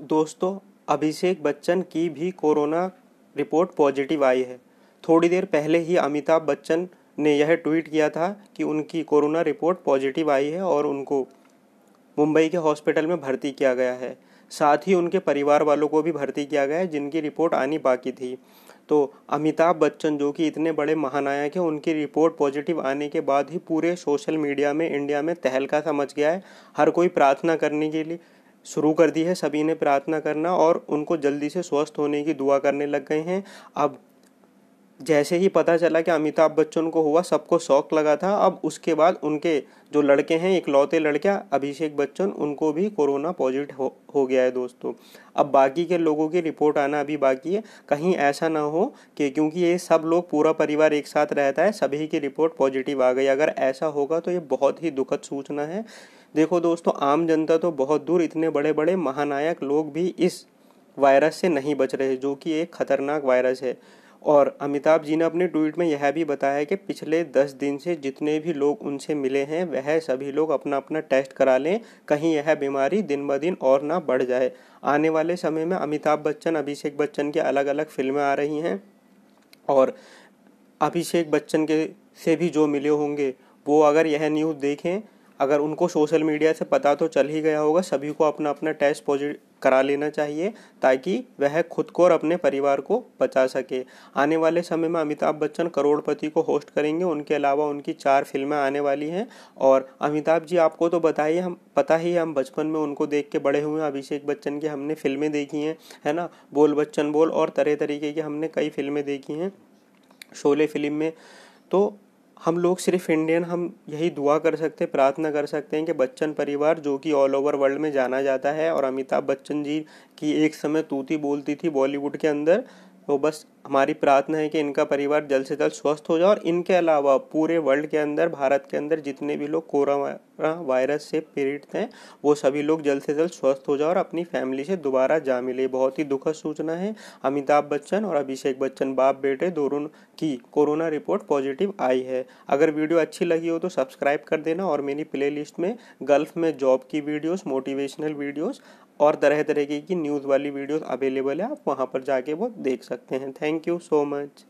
दोस्तों अभिषेक बच्चन की भी कोरोना रिपोर्ट पॉजिटिव आई है थोड़ी देर पहले ही अमिताभ बच्चन ने यह ट्वीट किया था कि उनकी कोरोना रिपोर्ट पॉजिटिव आई है और उनको मुंबई के हॉस्पिटल में भर्ती किया गया है साथ ही उनके परिवार वालों को भी भर्ती किया गया है जिनकी रिपोर्ट आनी बाकी थी तो अमिताभ बच्चन जो कि इतने बड़े महानायक हैं उनकी रिपोर्ट पॉजिटिव आने के बाद ही पूरे सोशल मीडिया में इंडिया में तहलका समझ गया है हर कोई प्रार्थना करने के लिए शुरू कर दी है सभी ने प्रार्थना करना और उनको जल्दी से स्वस्थ होने की दुआ करने लग गए हैं अब जैसे ही पता चला कि अमिताभ बच्चन को हुआ सबको शौक लगा था अब उसके बाद उनके जो लड़के हैं इकलौते लड़के अभिषेक बच्चन उनको भी कोरोना पॉजिटिव हो हो गया है दोस्तों अब बाकी के लोगों की रिपोर्ट आना अभी बाकी है कहीं ऐसा ना हो कि क्योंकि ये सब लोग पूरा परिवार एक साथ रहता है सभी की रिपोर्ट पॉजिटिव आ गई अगर ऐसा होगा तो ये बहुत ही दुखद सूचना है देखो दोस्तों आम जनता तो बहुत दूर इतने बड़े बड़े महानायक लोग भी इस वायरस से नहीं बच रहे जो कि एक खतरनाक वायरस है और अमिताभ जी ने अपने ट्वीट में यह भी बताया कि पिछले दस दिन से जितने भी लोग उनसे मिले हैं वह सभी लोग अपना अपना टेस्ट करा लें कहीं यह बीमारी दिन ब दिन और ना बढ़ जाए आने वाले समय में अमिताभ बच्चन अभिषेक बच्चन की अलग अलग फिल्में आ रही हैं और अभिषेक बच्चन के से भी जो मिले होंगे वो अगर यह न्यूज़ देखें अगर उनको सोशल मीडिया से पता तो चल ही गया होगा सभी को अपना अपना टेस्ट पॉजिटिव करा लेना चाहिए ताकि वह खुद को और अपने परिवार को बचा सके आने वाले समय में अमिताभ बच्चन करोड़पति को होस्ट करेंगे उनके अलावा उनकी चार फिल्में आने वाली हैं और अमिताभ जी आपको तो बताइए हम पता ही हम बचपन में उनको देख के बड़े हुए हैं अभिषेक बच्चन की हमने फिल्में देखी हैं है ना बोल बच्चन बोल और तरह तरीके की हमने कई फिल्में देखी हैं शोले फिल्म में तो हम लोग सिर्फ इंडियन हम यही दुआ कर सकते हैं प्रार्थना कर सकते हैं कि बच्चन परिवार जो कि ऑल ओवर वर्ल्ड में जाना जाता है और अमिताभ बच्चन जी की एक समय तूती बोलती थी बॉलीवुड के अंदर तो बस हमारी प्रार्थना है कि इनका परिवार जल्द से जल्द स्वस्थ हो जाए और इनके अलावा पूरे वर्ल्ड के अंदर भारत के अंदर जितने भी लोग कोरोना वायरस से पीड़ित हैं वो सभी लोग जल्द से जल्द स्वस्थ हो जाए और अपनी फैमिली से दोबारा जा मिले बहुत ही दुखद सूचना है अमिताभ बच्चन और अभिषेक बच्चन बाप बेटे दोनों की कोरोना रिपोर्ट पॉजिटिव आई है अगर वीडियो अच्छी लगी हो तो सब्सक्राइब कर देना और मेरी प्ले में गल्फ में जॉब की वीडियोज मोटिवेशनल वीडियोज और तरह तरह की न्यूज़ वाली वीडियोस अवेलेबल है आप वहाँ पर जाके वो देख सकते हैं थैंक यू सो मच